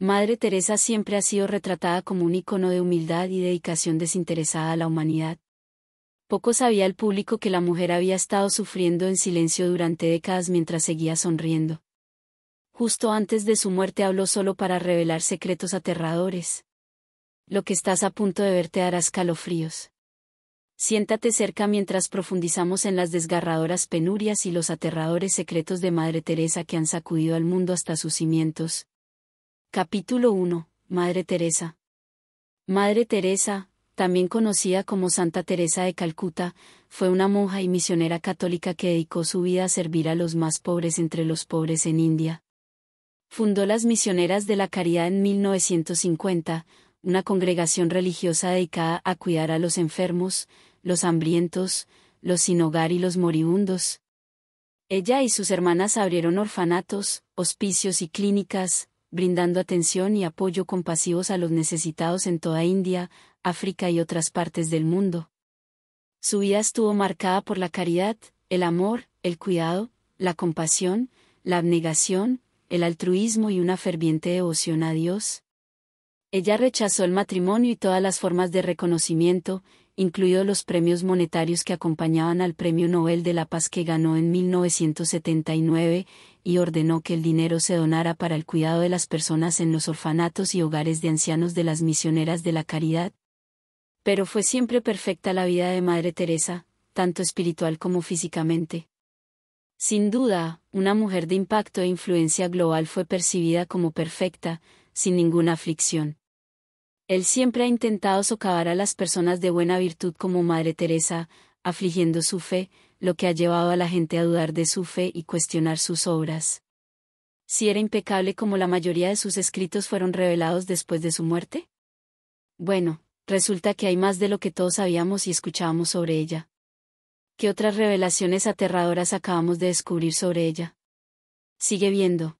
Madre Teresa siempre ha sido retratada como un icono de humildad y dedicación desinteresada a la humanidad. Poco sabía el público que la mujer había estado sufriendo en silencio durante décadas mientras seguía sonriendo. Justo antes de su muerte habló solo para revelar secretos aterradores. Lo que estás a punto de ver te hará escalofríos. Siéntate cerca mientras profundizamos en las desgarradoras penurias y los aterradores secretos de Madre Teresa que han sacudido al mundo hasta sus cimientos, Capítulo 1. Madre Teresa. Madre Teresa, también conocida como Santa Teresa de Calcuta, fue una monja y misionera católica que dedicó su vida a servir a los más pobres entre los pobres en India. Fundó las Misioneras de la Caridad en 1950, una congregación religiosa dedicada a cuidar a los enfermos, los hambrientos, los sin hogar y los moribundos. Ella y sus hermanas abrieron orfanatos, hospicios y clínicas, brindando atención y apoyo compasivos a los necesitados en toda India, África y otras partes del mundo. Su vida estuvo marcada por la caridad, el amor, el cuidado, la compasión, la abnegación, el altruismo y una ferviente devoción a Dios. Ella rechazó el matrimonio y todas las formas de reconocimiento, incluidos los premios monetarios que acompañaban al Premio Nobel de la Paz que ganó en 1979, y ordenó que el dinero se donara para el cuidado de las personas en los orfanatos y hogares de ancianos de las misioneras de la caridad. Pero fue siempre perfecta la vida de Madre Teresa, tanto espiritual como físicamente. Sin duda, una mujer de impacto e influencia global fue percibida como perfecta, sin ninguna aflicción. Él siempre ha intentado socavar a las personas de buena virtud como Madre Teresa, afligiendo su fe, lo que ha llevado a la gente a dudar de su fe y cuestionar sus obras. Si era impecable como la mayoría de sus escritos fueron revelados después de su muerte? Bueno, resulta que hay más de lo que todos sabíamos y escuchábamos sobre ella. ¿Qué otras revelaciones aterradoras acabamos de descubrir sobre ella? Sigue viendo.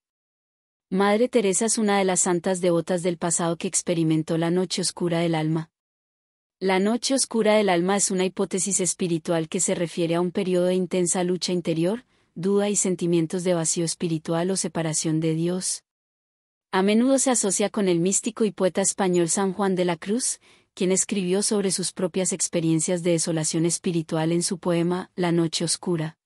Madre Teresa es una de las santas devotas del pasado que experimentó la noche oscura del alma. La noche oscura del alma es una hipótesis espiritual que se refiere a un periodo de intensa lucha interior, duda y sentimientos de vacío espiritual o separación de Dios. A menudo se asocia con el místico y poeta español San Juan de la Cruz, quien escribió sobre sus propias experiencias de desolación espiritual en su poema La Noche Oscura.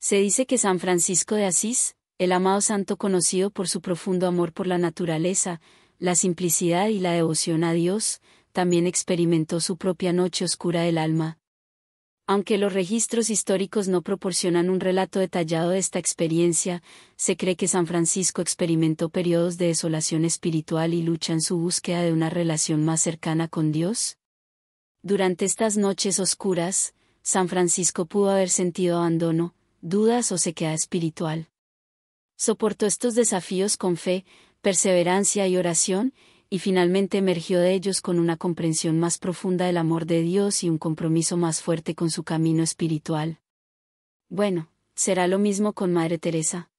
Se dice que San Francisco de Asís, el amado santo conocido por su profundo amor por la naturaleza, la simplicidad y la devoción a Dios, también experimentó su propia noche oscura del alma. Aunque los registros históricos no proporcionan un relato detallado de esta experiencia, se cree que San Francisco experimentó periodos de desolación espiritual y lucha en su búsqueda de una relación más cercana con Dios. Durante estas noches oscuras, San Francisco pudo haber sentido abandono, dudas o sequedad espiritual Soportó estos desafíos con fe, perseverancia y oración, y finalmente emergió de ellos con una comprensión más profunda del amor de Dios y un compromiso más fuerte con su camino espiritual. Bueno, será lo mismo con Madre Teresa.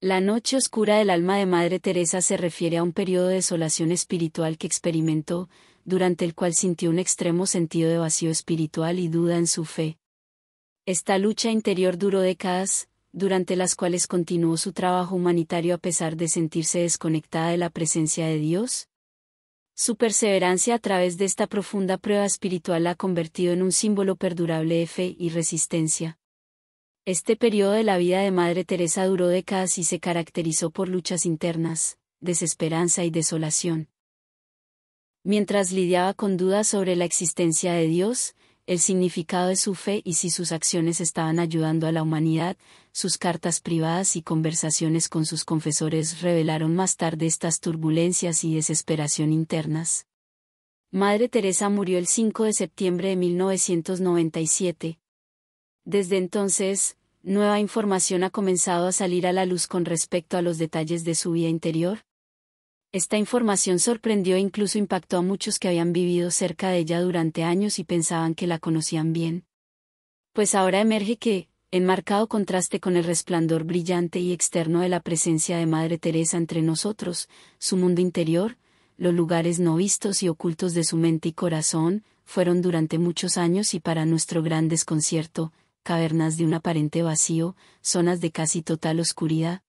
La noche oscura del alma de Madre Teresa se refiere a un periodo de desolación espiritual que experimentó, durante el cual sintió un extremo sentido de vacío espiritual y duda en su fe. Esta lucha interior duró décadas, durante las cuales continuó su trabajo humanitario a pesar de sentirse desconectada de la presencia de Dios? Su perseverancia a través de esta profunda prueba espiritual la ha convertido en un símbolo perdurable de fe y resistencia. Este periodo de la vida de Madre Teresa duró décadas y se caracterizó por luchas internas, desesperanza y desolación. Mientras lidiaba con dudas sobre la existencia de Dios, el significado de su fe y si sus acciones estaban ayudando a la humanidad, sus cartas privadas y conversaciones con sus confesores revelaron más tarde estas turbulencias y desesperación internas. Madre Teresa murió el 5 de septiembre de 1997. Desde entonces, nueva información ha comenzado a salir a la luz con respecto a los detalles de su vida interior, esta información sorprendió e incluso impactó a muchos que habían vivido cerca de ella durante años y pensaban que la conocían bien. Pues ahora emerge que, en marcado contraste con el resplandor brillante y externo de la presencia de Madre Teresa entre nosotros, su mundo interior, los lugares no vistos y ocultos de su mente y corazón, fueron durante muchos años y para nuestro gran desconcierto, cavernas de un aparente vacío, zonas de casi total oscuridad,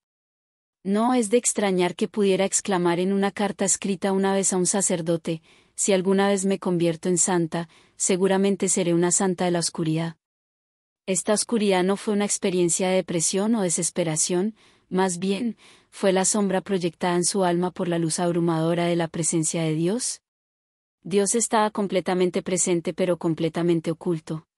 no es de extrañar que pudiera exclamar en una carta escrita una vez a un sacerdote, si alguna vez me convierto en santa, seguramente seré una santa de la oscuridad. Esta oscuridad no fue una experiencia de depresión o desesperación, más bien, fue la sombra proyectada en su alma por la luz abrumadora de la presencia de Dios. Dios estaba completamente presente pero completamente oculto.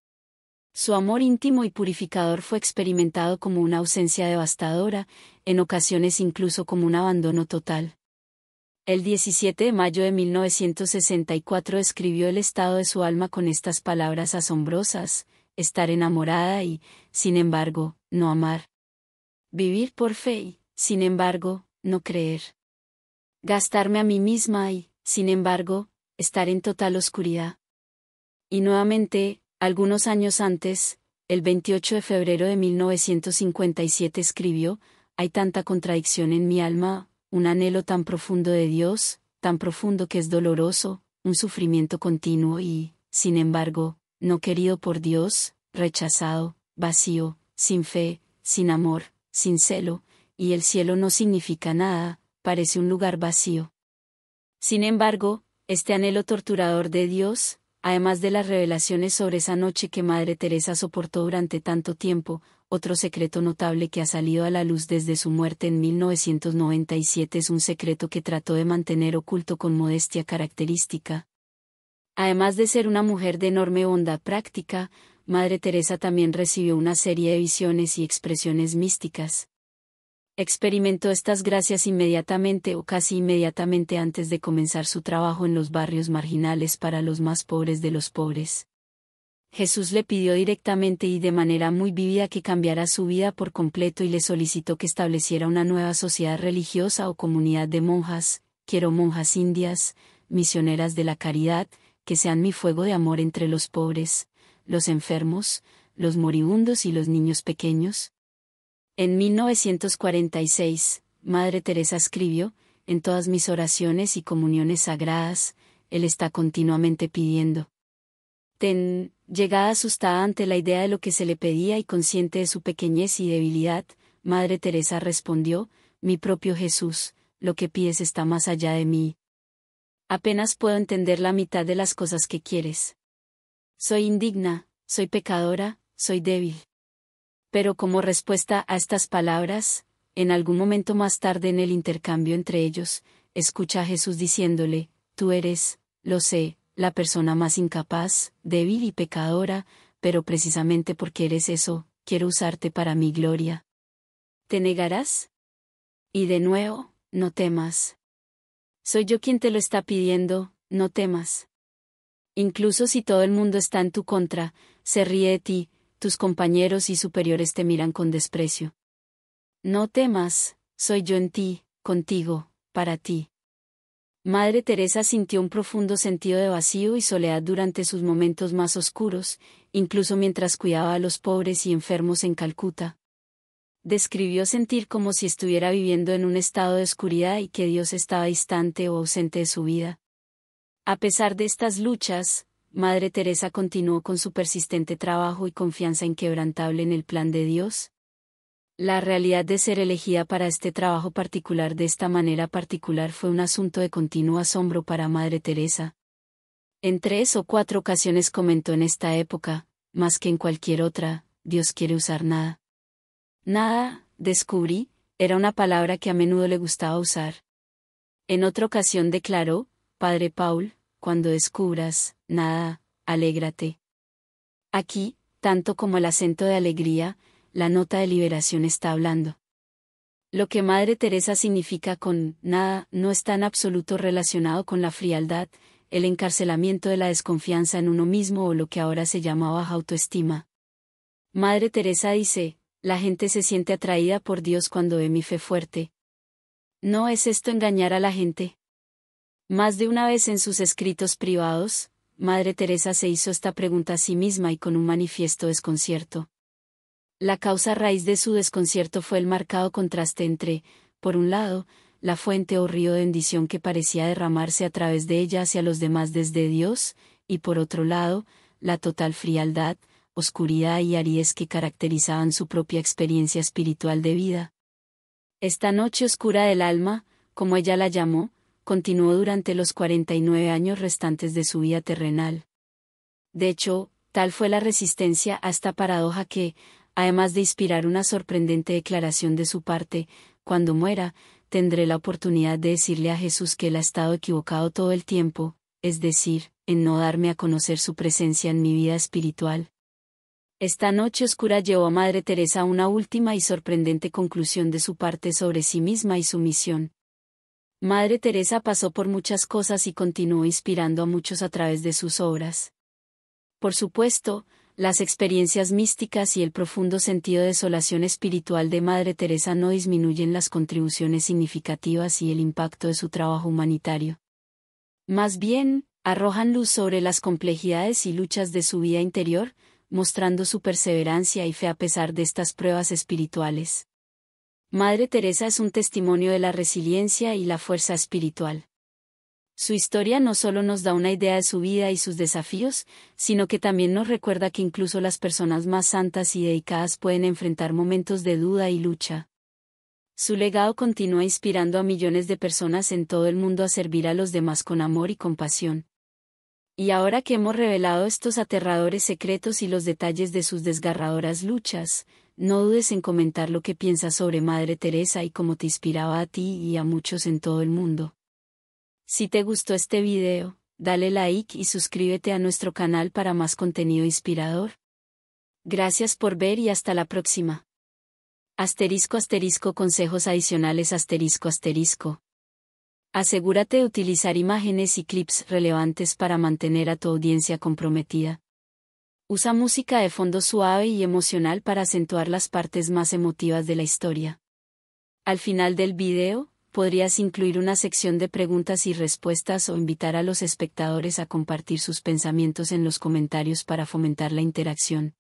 Su amor íntimo y purificador fue experimentado como una ausencia devastadora, en ocasiones incluso como un abandono total. El 17 de mayo de 1964 escribió el estado de su alma con estas palabras asombrosas, estar enamorada y, sin embargo, no amar. Vivir por fe y, sin embargo, no creer. Gastarme a mí misma y, sin embargo, estar en total oscuridad. Y nuevamente, algunos años antes, el 28 de febrero de 1957 escribió, Hay tanta contradicción en mi alma, un anhelo tan profundo de Dios, tan profundo que es doloroso, un sufrimiento continuo y, sin embargo, no querido por Dios, rechazado, vacío, sin fe, sin amor, sin celo, y el cielo no significa nada, parece un lugar vacío. Sin embargo, este anhelo torturador de Dios, además de las revelaciones sobre esa noche que Madre Teresa soportó durante tanto tiempo, otro secreto notable que ha salido a la luz desde su muerte en 1997 es un secreto que trató de mantener oculto con modestia característica. Además de ser una mujer de enorme bondad práctica, Madre Teresa también recibió una serie de visiones y expresiones místicas experimentó estas gracias inmediatamente o casi inmediatamente antes de comenzar su trabajo en los barrios marginales para los más pobres de los pobres. Jesús le pidió directamente y de manera muy vivida que cambiara su vida por completo y le solicitó que estableciera una nueva sociedad religiosa o comunidad de monjas, quiero monjas indias, misioneras de la caridad, que sean mi fuego de amor entre los pobres, los enfermos, los moribundos y los niños pequeños, en 1946, Madre Teresa escribió, en todas mis oraciones y comuniones sagradas, Él está continuamente pidiendo. Ten, llegada asustada ante la idea de lo que se le pedía y consciente de su pequeñez y debilidad, Madre Teresa respondió, Mi propio Jesús, lo que pides está más allá de mí. Apenas puedo entender la mitad de las cosas que quieres. Soy indigna, soy pecadora, soy débil. Pero como respuesta a estas palabras, en algún momento más tarde en el intercambio entre ellos, escucha a Jesús diciéndole, Tú eres, lo sé, la persona más incapaz, débil y pecadora, pero precisamente porque eres eso, quiero usarte para mi gloria. ¿Te negarás? Y de nuevo, no temas. Soy yo quien te lo está pidiendo, no temas. Incluso si todo el mundo está en tu contra, se ríe de ti, tus compañeros y superiores te miran con desprecio. No temas, soy yo en ti, contigo, para ti. Madre Teresa sintió un profundo sentido de vacío y soledad durante sus momentos más oscuros, incluso mientras cuidaba a los pobres y enfermos en Calcuta. Describió sentir como si estuviera viviendo en un estado de oscuridad y que Dios estaba distante o ausente de su vida. A pesar de estas luchas, Madre Teresa continuó con su persistente trabajo y confianza inquebrantable en el plan de Dios. La realidad de ser elegida para este trabajo particular de esta manera particular fue un asunto de continuo asombro para Madre Teresa. En tres o cuatro ocasiones comentó en esta época, más que en cualquier otra, Dios quiere usar nada. Nada, descubrí, era una palabra que a menudo le gustaba usar. En otra ocasión declaró, Padre Paul, cuando descubras, nada, alégrate. Aquí, tanto como el acento de alegría, la nota de liberación está hablando. Lo que Madre Teresa significa con nada no está en absoluto relacionado con la frialdad, el encarcelamiento de la desconfianza en uno mismo o lo que ahora se llama baja autoestima. Madre Teresa dice, la gente se siente atraída por Dios cuando ve mi fe fuerte. ¿No es esto engañar a la gente? Más de una vez en sus escritos privados, Madre Teresa se hizo esta pregunta a sí misma y con un manifiesto desconcierto. La causa raíz de su desconcierto fue el marcado contraste entre, por un lado, la fuente o río de bendición que parecía derramarse a través de ella hacia los demás desde Dios, y por otro lado, la total frialdad, oscuridad y aries que caracterizaban su propia experiencia espiritual de vida. Esta noche oscura del alma, como ella la llamó, continuó durante los 49 años restantes de su vida terrenal. De hecho, tal fue la resistencia a esta paradoja que, además de inspirar una sorprendente declaración de su parte, cuando muera, tendré la oportunidad de decirle a Jesús que él ha estado equivocado todo el tiempo, es decir, en no darme a conocer su presencia en mi vida espiritual. Esta noche oscura llevó a Madre Teresa a una última y sorprendente conclusión de su parte sobre sí misma y su misión, Madre Teresa pasó por muchas cosas y continuó inspirando a muchos a través de sus obras. Por supuesto, las experiencias místicas y el profundo sentido de desolación espiritual de Madre Teresa no disminuyen las contribuciones significativas y el impacto de su trabajo humanitario. Más bien, arrojan luz sobre las complejidades y luchas de su vida interior, mostrando su perseverancia y fe a pesar de estas pruebas espirituales. Madre Teresa es un testimonio de la resiliencia y la fuerza espiritual. Su historia no solo nos da una idea de su vida y sus desafíos, sino que también nos recuerda que incluso las personas más santas y dedicadas pueden enfrentar momentos de duda y lucha. Su legado continúa inspirando a millones de personas en todo el mundo a servir a los demás con amor y compasión. Y ahora que hemos revelado estos aterradores secretos y los detalles de sus desgarradoras luchas, no dudes en comentar lo que piensas sobre Madre Teresa y cómo te inspiraba a ti y a muchos en todo el mundo. Si te gustó este video, dale like y suscríbete a nuestro canal para más contenido inspirador. Gracias por ver y hasta la próxima. Asterisco asterisco consejos adicionales asterisco asterisco. Asegúrate de utilizar imágenes y clips relevantes para mantener a tu audiencia comprometida usa música de fondo suave y emocional para acentuar las partes más emotivas de la historia. Al final del video, podrías incluir una sección de preguntas y respuestas o invitar a los espectadores a compartir sus pensamientos en los comentarios para fomentar la interacción.